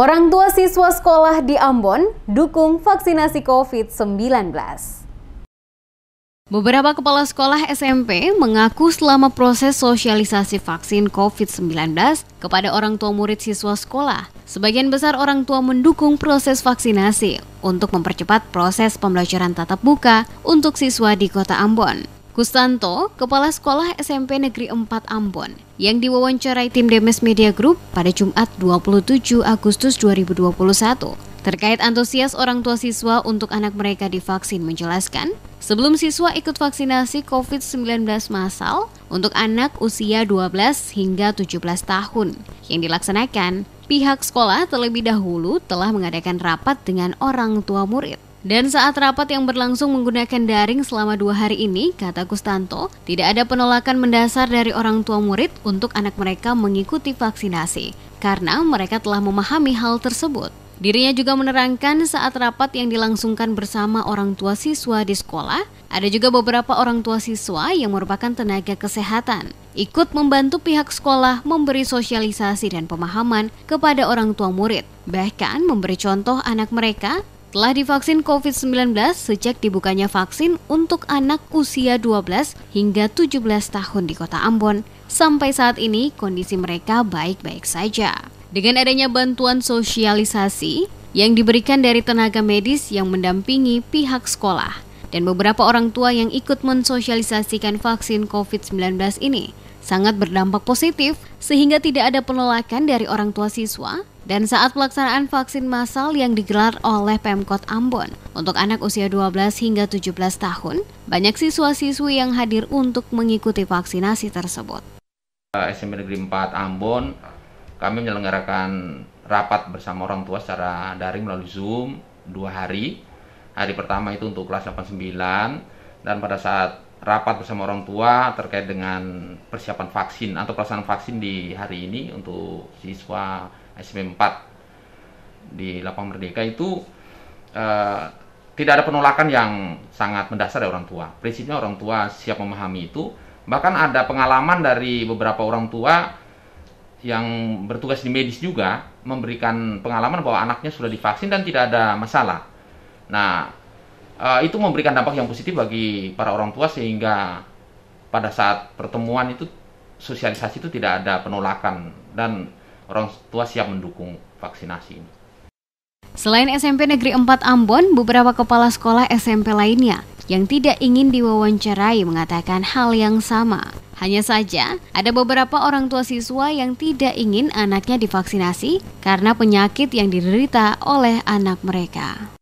Orang tua siswa sekolah di Ambon dukung vaksinasi COVID-19. Beberapa kepala sekolah SMP mengaku selama proses sosialisasi vaksin COVID-19 kepada orang tua murid siswa sekolah, sebagian besar orang tua mendukung proses vaksinasi untuk mempercepat proses pembelajaran tatap muka untuk siswa di kota Ambon. Kustanto, Kepala Sekolah SMP Negeri 4 Ambon, yang diwawancarai tim Demes Media Group pada Jumat 27 Agustus 2021 terkait antusias orang tua siswa untuk anak mereka divaksin menjelaskan, sebelum siswa ikut vaksinasi COVID-19 massal untuk anak usia 12 hingga 17 tahun yang dilaksanakan, pihak sekolah terlebih dahulu telah mengadakan rapat dengan orang tua murid. Dan saat rapat yang berlangsung menggunakan daring selama dua hari ini, kata Kustanto, tidak ada penolakan mendasar dari orang tua murid untuk anak mereka mengikuti vaksinasi, karena mereka telah memahami hal tersebut. Dirinya juga menerangkan saat rapat yang dilangsungkan bersama orang tua siswa di sekolah, ada juga beberapa orang tua siswa yang merupakan tenaga kesehatan, ikut membantu pihak sekolah memberi sosialisasi dan pemahaman kepada orang tua murid, bahkan memberi contoh anak mereka telah divaksin COVID-19 sejak dibukanya vaksin untuk anak usia 12 hingga 17 tahun di kota Ambon. Sampai saat ini kondisi mereka baik-baik saja. Dengan adanya bantuan sosialisasi yang diberikan dari tenaga medis yang mendampingi pihak sekolah dan beberapa orang tua yang ikut mensosialisasikan vaksin COVID-19 ini sangat berdampak positif sehingga tidak ada penolakan dari orang tua siswa dan saat pelaksanaan vaksin massal yang digelar oleh Pemkot Ambon untuk anak usia 12 hingga 17 tahun, banyak siswa-siswi yang hadir untuk mengikuti vaksinasi tersebut. Eh, SMP Negeri 4 Ambon, kami menyelenggarakan rapat bersama orang tua secara daring melalui Zoom dua hari. Hari pertama itu untuk kelas 89 dan pada saat rapat bersama orang tua terkait dengan persiapan vaksin atau pelaksanaan vaksin di hari ini untuk siswa SMP 4 di Lapang Merdeka itu eh, tidak ada penolakan yang sangat mendasar dari orang tua. Prinsipnya orang tua siap memahami itu. Bahkan ada pengalaman dari beberapa orang tua yang bertugas di medis juga memberikan pengalaman bahwa anaknya sudah divaksin dan tidak ada masalah. Nah, Eh, itu memberikan dampak yang positif bagi para orang tua sehingga pada saat pertemuan itu sosialisasi itu tidak ada penolakan dan orang tua siap mendukung vaksinasi ini. Selain SMP Negeri 4 Ambon, beberapa kepala sekolah SMP lainnya yang tidak ingin diwawancarai mengatakan hal yang sama. Hanya saja, ada beberapa orang tua siswa yang tidak ingin anaknya divaksinasi karena penyakit yang diderita oleh anak mereka.